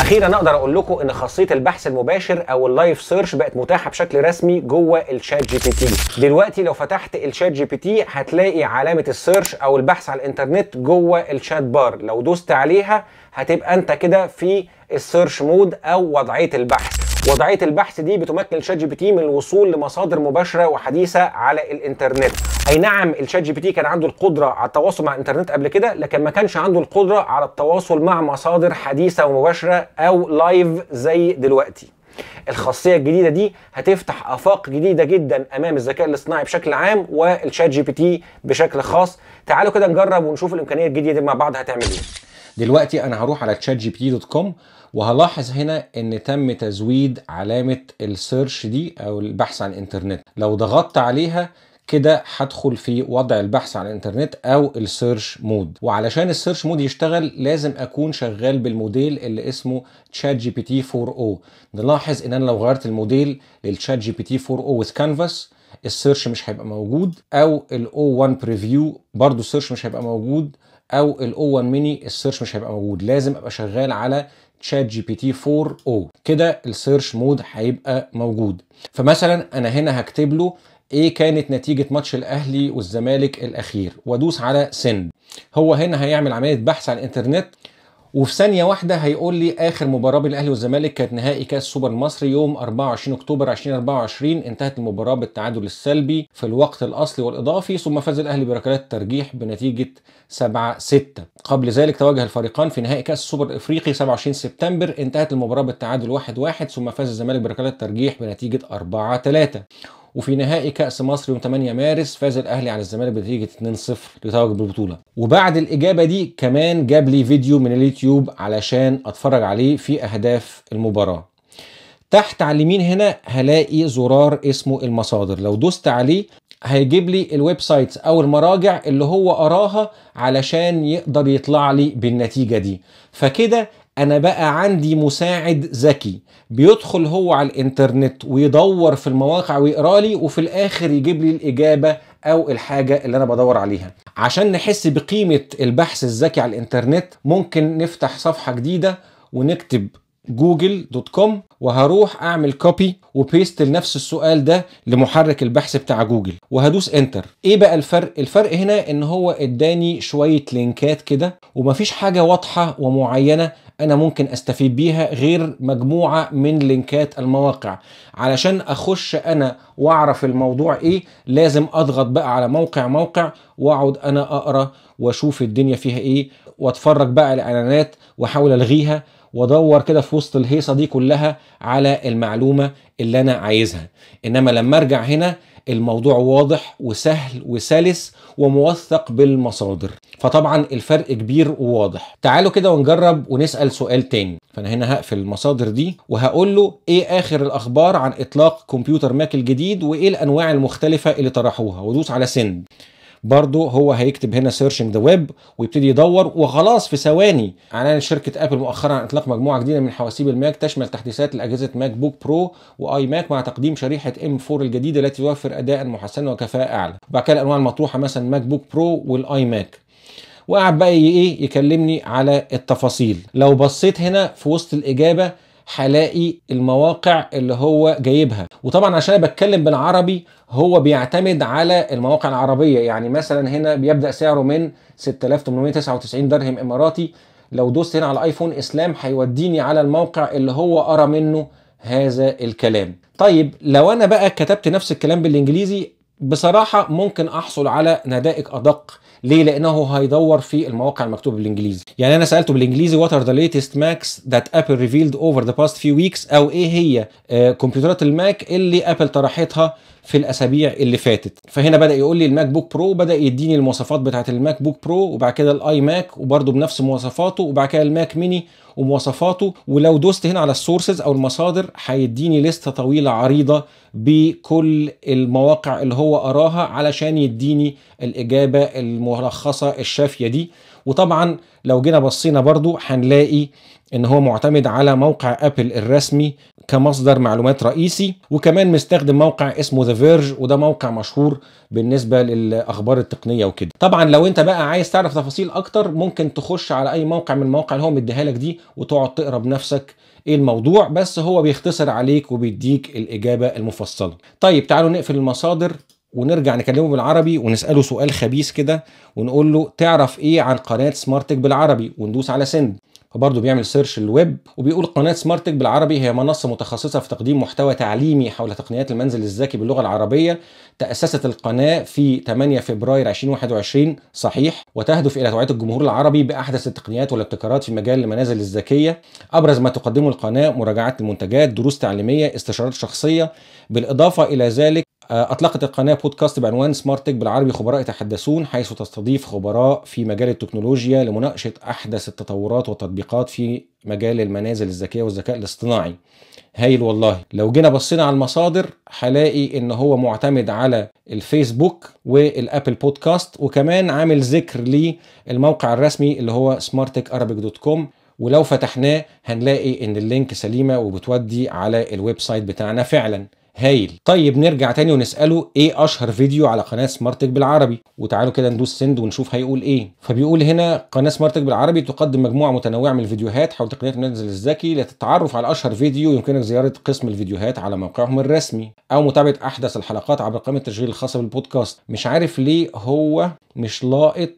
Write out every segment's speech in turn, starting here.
اخيرا اقدر اقول لكم ان خاصيه البحث المباشر او اللايف سيرش بقت متاحه بشكل رسمي جوه الشات جي بي تي دلوقتي لو فتحت الشات جي بي تي هتلاقي علامه السيرش او البحث على الانترنت جوه الشات بار لو دوست عليها هتبقى انت كده في السيرش مود او وضعيه البحث وضعيه البحث دي بتمكن شات جي بي تي من الوصول لمصادر مباشره وحديثه على الانترنت اي نعم الشات جي بي تي كان عنده القدره على التواصل مع الانترنت قبل كده لكن ما كانش عنده القدره على التواصل مع مصادر حديثه ومباشره او لايف زي دلوقتي الخاصيه الجديده دي هتفتح افاق جديده جدا امام الذكاء الاصطناعي بشكل عام والشات جي بي تي بشكل خاص تعالوا كده نجرب ونشوف الامكانيه الجديده دي مع بعض هتعمل ايه دلوقتي انا هروح على تشات جي بي دوت كوم وهلاحظ هنا ان تم تزويد علامه السيرش دي او البحث عن الانترنت لو ضغطت عليها كده هدخل في وضع البحث عن الانترنت او السيرش مود وعلشان السيرش مود يشتغل لازم اكون شغال بالموديل اللي اسمه تشات جي بي تي 4 او نلاحظ ان انا لو غيرت الموديل للتشات جي بي تي 4 او وذ كانفاس السيرش مش هيبقى موجود او الاو 1 بريفيو برضو السيرش مش هيبقى موجود او الاو 1 ميني السيرش مش هيبقى موجود لازم ابقى شغال على تشات جي بي تي 4 او كده السيرش مود هيبقى موجود فمثلا انا هنا هكتب له ايه كانت نتيجه ماتش الاهلي والزمالك الاخير وادوس على سند هو هنا هيعمل عمليه بحث على الانترنت وفي ثانيه واحده هيقول لي اخر مباراه بين الاهلي والزمالك كانت نهائي كاس سوبر المصري يوم 24 اكتوبر 2024 انتهت المباراه بالتعادل السلبي في الوقت الاصلي والاضافي ثم فاز الاهلي بركلات الترجيح بنتيجه 7 6 قبل ذلك تواجه الفريقان في نهائي كاس السوبر الافريقي 27 سبتمبر انتهت المباراه بالتعادل 1 1 ثم فاز الزمالك بركلات الترجيح بنتيجه 4 3 وفي نهائي كاس مصر يوم 8 مارس فاز الاهلي على الزمالك بنتيجه 2-0 لتوج بالبطوله وبعد الاجابه دي كمان جاب لي فيديو من اليوتيوب علشان اتفرج عليه في اهداف المباراه تحت على اليمين هنا هلاقي زرار اسمه المصادر لو دوست عليه هيجيب لي الويب سايتس او المراجع اللي هو قراها علشان يقدر يطلع لي بالنتيجه دي فكده انا بقى عندي مساعد ذكي بيدخل هو على الانترنت ويدور في المواقع ويقرا لي وفي الاخر يجيب لي الاجابه او الحاجه اللي انا بدور عليها عشان نحس بقيمه البحث الذكي على الانترنت ممكن نفتح صفحه جديده ونكتب جوجل دوت كوم وهروح اعمل كوبي وبيست لنفس السؤال ده لمحرك البحث بتاع جوجل وهدوس انتر ايه بقى الفرق الفرق هنا ان هو اداني شويه لينكات كده ومفيش حاجه واضحه ومعينه انا ممكن استفيد بيها غير مجموعه من لينكات المواقع علشان اخش انا واعرف الموضوع ايه لازم اضغط بقى على موقع موقع واقعد انا اقرا واشوف الدنيا فيها ايه واتفرج بقى على الاعلانات واحاول الغيها وادور كده في وسط الهيصه دي كلها على المعلومه اللي انا عايزها انما لما ارجع هنا الموضوع واضح وسهل وسلس وموثق بالمصادر فطبعا الفرق كبير وواضح تعالوا كده ونجرب ونسال سؤال تاني فانا هنا هقفل المصادر دي وهقول له ايه اخر الاخبار عن اطلاق كمبيوتر ماك الجديد وايه الانواع المختلفه اللي طرحوها وادوس على سند برضو هو هيكتب هنا سيرشنج ذا ويب ويبتدي يدور وخلاص في ثواني اعلنت شركه ابل مؤخرا عن اطلاق مجموعه جديده من حواسيب الماك تشمل تحديثات لاجهزه ماك بوك برو واي ماك مع تقديم شريحه ام 4 الجديده التي توفر اداء محسنا وكفاءه اعلى وبعد كده الانواع المطروحه مثلا ماك بوك برو والاي ماك وقعد بقى ايه يكلمني على التفاصيل لو بصيت هنا في وسط الاجابه هلاقي المواقع اللي هو جايبها وطبعا عشان بتكلم بالعربي هو بيعتمد على المواقع العربيه يعني مثلا هنا بيبدا سعره من 6899 درهم اماراتي لو دوست هنا على الايفون اسلام هيوديني على الموقع اللي هو قرا منه هذا الكلام طيب لو انا بقى كتبت نفس الكلام بالانجليزي بصراحه ممكن احصل على نتائج ادق ليه لانه هيدور في المواقع المكتوبه بالانجليزي يعني انا سالته بالانجليزي وات ار ذا ليتست ماكس ذات ابل ريفيلد اوفر ذا باست فيو ويكس او ايه هي آه، كمبيوترات الماك اللي ابل طرحتها في الاسابيع اللي فاتت فهنا بدا يقول لي الماك بوك برو بدا يديني المواصفات بتاعه الماك بوك برو وبعد كده الاي ماك وبرده بنفس مواصفاته وبعد كده الماك ميني ومواصفاته ولو دوست هنا على السورسز او المصادر هيديني لسته طويله عريضه بكل المواقع اللي هو قراها علشان يديني الاجابه الملخصه الشافيه دي وطبعا لو جينا بصينا برضو هنلاقي ان هو معتمد على موقع ابل الرسمي كمصدر معلومات رئيسي وكمان مستخدم موقع اسمه ذا فيرج وده موقع مشهور بالنسبه للاخبار التقنيه وكده طبعا لو انت بقى عايز تعرف تفاصيل اكتر ممكن تخش على اي موقع من المواقع اللي هو مديها لك دي وتقعد تقرا بنفسك ايه الموضوع بس هو بيختصر عليك وبيديك الاجابه المفصله طيب تعالوا نقفل المصادر ونرجع نكلمه بالعربي ونساله سؤال خبيث كده ونقول له تعرف ايه عن قناه سمارتك بالعربي وندوس على سند فبرضه بيعمل سيرش للويب وبيقول قناه سمارتك بالعربي هي منصه متخصصه في تقديم محتوى تعليمي حول تقنيات المنزل الذكي باللغه العربيه تاسست القناه في 8 فبراير 2021 صحيح وتهدف الى توعيه الجمهور العربي باحدث التقنيات والابتكارات في مجال المنازل الذكيه ابرز ما تقدمه القناه مراجعات المنتجات دروس تعليميه استشارات شخصيه بالاضافه الى ذلك آه، أطلقت القناة بودكاست بعنوان سمارت تك بالعربي خبراء يتحدثون حيث تستضيف خبراء في مجال التكنولوجيا لمناقشة أحدث التطورات والتطبيقات في مجال المنازل الذكية والذكاء الاصطناعي هايل والله لو جينا بصينا على المصادر هلاقي ان هو معتمد على الفيسبوك والابل بودكاست وكمان عامل ذكر للموقع الرسمي اللي هو كوم ولو فتحناه هنلاقي ان اللينك سليمه وبتودي على الويب سايت بتاعنا فعلا هايل طيب نرجع تاني ونساله ايه اشهر فيديو على قناه سمارتك بالعربي وتعالوا كده ندوس سند ونشوف هيقول ايه فبيقول هنا قناه سمارتك بالعربي تقدم مجموعه متنوعه من الفيديوهات حول تقنيات المنزل الذكي للتعرف على اشهر فيديو يمكنك زياره قسم الفيديوهات على موقعهم الرسمي او متابعه احدث الحلقات عبر قائمه التشغيل الخاصه بالبودكاست مش عارف ليه هو مش لاقط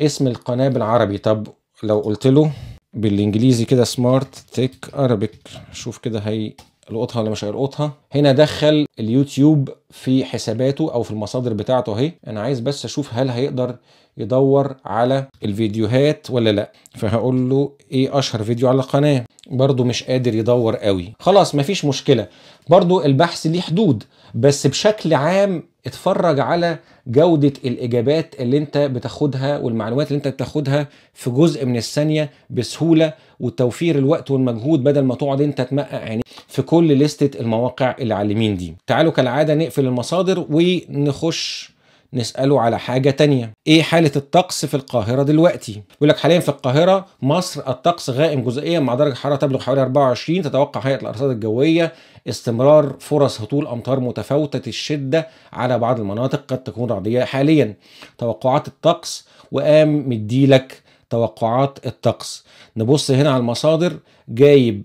اسم القناه بالعربي طب لو قلت له بالانجليزي كده سمارت تك ارابيك شوف كده هي القطها ولا مش هيلقطها هنا دخل اليوتيوب في حساباته او في المصادر بتاعته اهي انا عايز بس اشوف هل هيقدر يدور على الفيديوهات ولا لا فهقول له ايه اشهر فيديو على القناه برضه مش قادر يدور قوي خلاص مفيش مشكله برضه البحث ليه حدود بس بشكل عام اتفرج على جودة الإجابات اللي أنت بتاخدها والمعلومات اللي أنت بتاخدها في جزء من الثانية بسهولة وتوفير الوقت والمجهود بدل ما تقعد أنت تمقع يعني في كل لستة المواقع اللي على اليمين دي. تعالوا كالعادة نقفل المصادر ونخش نسأله على حاجة تانية ايه حالة الطقس في القاهرة دلوقتي يقول لك حاليا في القاهرة مصر الطقس غائم جزئيا مع درجة حرارة تبلغ حوالي 24 تتوقع هيئة الأرصاد الجوية استمرار فرص هطول أمطار متفاوتة الشدة على بعض المناطق قد تكون رعدية حاليا توقعات الطقس وقام مديلك توقعات الطقس نبص هنا على المصادر جايب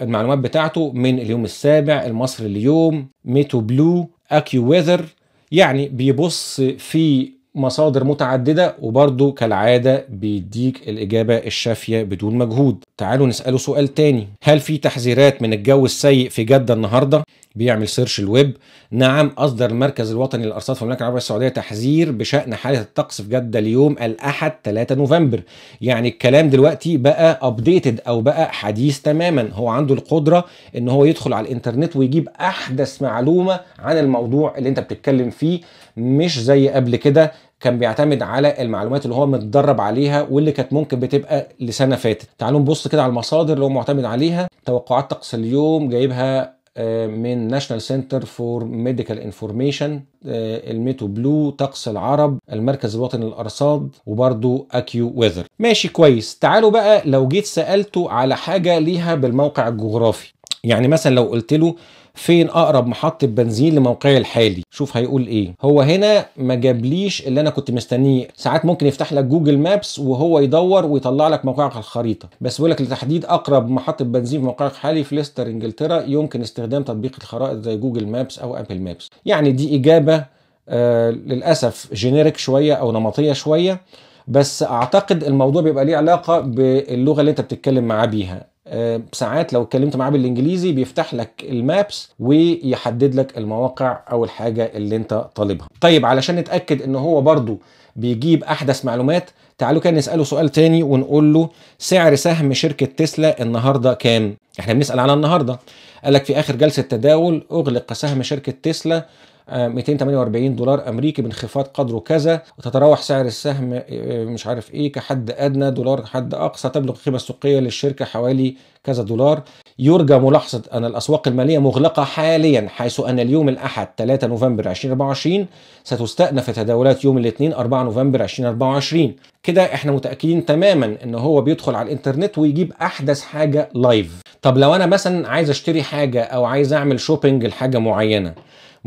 المعلومات بتاعته من اليوم السابع المصري اليوم ميتو بلو اكيو ويذر يعني بيبص في مصادر متعدده وبرده كالعاده بيديك الاجابه الشافيه بدون مجهود تعالوا نساله سؤال تاني هل في تحذيرات من الجو السيء في جده النهارده بيعمل سيرش الويب نعم اصدر المركز الوطني للارصاد في المملكه العربيه السعوديه تحذير بشان حاله الطقس في جده اليوم الاحد 3 نوفمبر يعني الكلام دلوقتي بقى ابديتد او بقى حديث تماما هو عنده القدره ان هو يدخل على الانترنت ويجيب احدث معلومه عن الموضوع اللي انت بتتكلم فيه مش زي قبل كده كان بيعتمد على المعلومات اللي هو متدرب عليها واللي كانت ممكن بتبقى لسنه فاتت تعالوا نبص كده على المصادر اللي هو معتمد عليها توقعات طقس اليوم جايبها آه، من ناشونال سنتر فور ميديكال انفورميشن الميتو بلو طقس العرب المركز الوطني للارصاد وبرده اكيو ويذر ماشي كويس تعالوا بقى لو جيت سالته على حاجه ليها بالموقع الجغرافي يعني مثلا لو قلت له فين اقرب محطه بنزين لموقعي الحالي شوف هيقول ايه هو هنا ما جابليش اللي انا كنت مستنيه ساعات ممكن يفتح لك جوجل مابس وهو يدور ويطلع لك موقعك على الخريطه بس بيقول لك لتحديد اقرب محطه بنزين في موقعك الحالي في ليستر انجلترا يمكن استخدام تطبيق الخرائط زي جوجل مابس او ابل مابس يعني دي اجابه آه للاسف جينيريك شويه او نمطيه شويه بس اعتقد الموضوع بيبقى ليه علاقه باللغه اللي انت بتتكلم معاه بيها آه، ساعات لو اتكلمت معاه بالانجليزي بيفتح لك المابس ويحدد لك المواقع او الحاجه اللي انت طالبها طيب علشان نتاكد ان هو برضو بيجيب احدث معلومات تعالوا كده نساله سؤال تاني ونقول له سعر سهم شركه تسلا النهارده كام احنا بنسال على النهارده قال لك في اخر جلسه تداول اغلق سهم شركه تسلا 248 دولار امريكي بانخفاض قدره كذا وتتراوح سعر السهم آه، مش عارف ايه كحد ادنى دولار كحد اقصى تبلغ القيمه السوقيه للشركه حوالي كذا دولار يرجى ملاحظه ان الاسواق الماليه مغلقه حاليا حيث ان اليوم الاحد 3 نوفمبر 2024 ستستأنف تداولات يوم الاثنين 4 نوفمبر 2024 كده احنا متاكدين تماما ان هو بيدخل على الانترنت ويجيب احدث حاجه لايف طب لو انا مثلا عايز اشتري حاجه او عايز اعمل شوبينج لحاجه معينه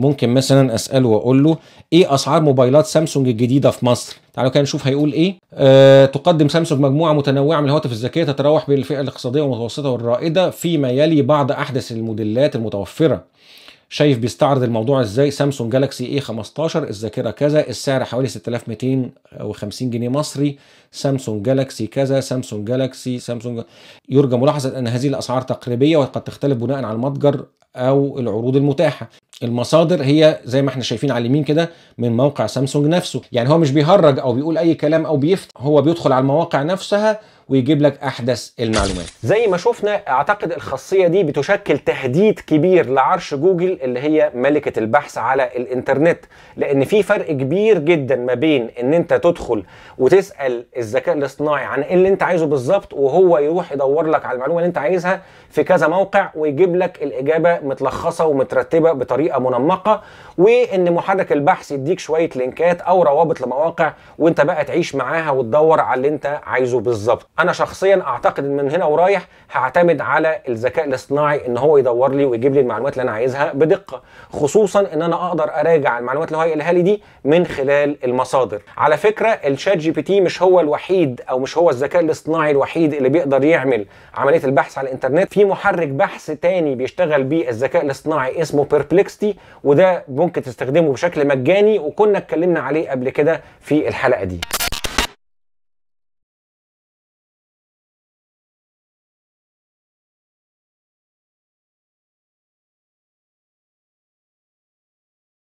ممكن مثلا اساله واقول له ايه اسعار موبايلات سامسونج الجديده في مصر تعالوا كده نشوف هيقول ايه أه تقدم سامسونج مجموعه متنوعه من الهواتف الذكيه تتراوح بين الفئه الاقتصاديه والمتوسطه والرائده فيما يلي بعض احدث الموديلات المتوفره شايف بيستعرض الموضوع ازاي سامسونج جالاكسي اي 15 الذاكره كذا السعر حوالي 6250 جنيه مصري سامسونج جالاكسي كذا سامسونج جالاكسي سامسونج يرجى ملاحظه ان هذه الاسعار تقريبيه وقد تختلف بناء على المتجر او العروض المتاحه المصادر هي زي ما احنا شايفين على اليمين كده من موقع سامسونج نفسه يعني هو مش بيهرج او بيقول اي كلام او بيفتح هو بيدخل على المواقع نفسها ويجيب لك احدث المعلومات زي ما شفنا اعتقد الخاصيه دي بتشكل تهديد كبير لعرش جوجل اللي هي ملكه البحث على الانترنت لان في فرق كبير جدا ما بين ان انت تدخل وتسال الذكاء الاصطناعي عن ايه اللي انت عايزه بالظبط وهو يروح يدور لك على المعلومه اللي انت عايزها في كذا موقع ويجيب لك الاجابه متلخصه ومترتبه بطريقه منمقه وان محرك البحث يديك شويه لينكات او روابط لمواقع وانت بقى تعيش معاها وتدور على اللي انت عايزه بالظبط انا شخصيا اعتقد ان من هنا ورايح هعتمد على الذكاء الاصطناعي ان هو يدور لي ويجيب لي المعلومات اللي انا عايزها بدقه خصوصا ان انا اقدر اراجع المعلومات اللي هو قايلها لي دي من خلال المصادر على فكره الشات جي بي تي مش هو الوحيد او مش هو الذكاء الاصطناعي الوحيد اللي بيقدر يعمل عمليه البحث على الانترنت في محرك بحث تاني بيشتغل بيه الذكاء الاصطناعي اسمه بيربلكستي وده ممكن تستخدمه بشكل مجاني وكنا اتكلمنا عليه قبل كده في الحلقه دي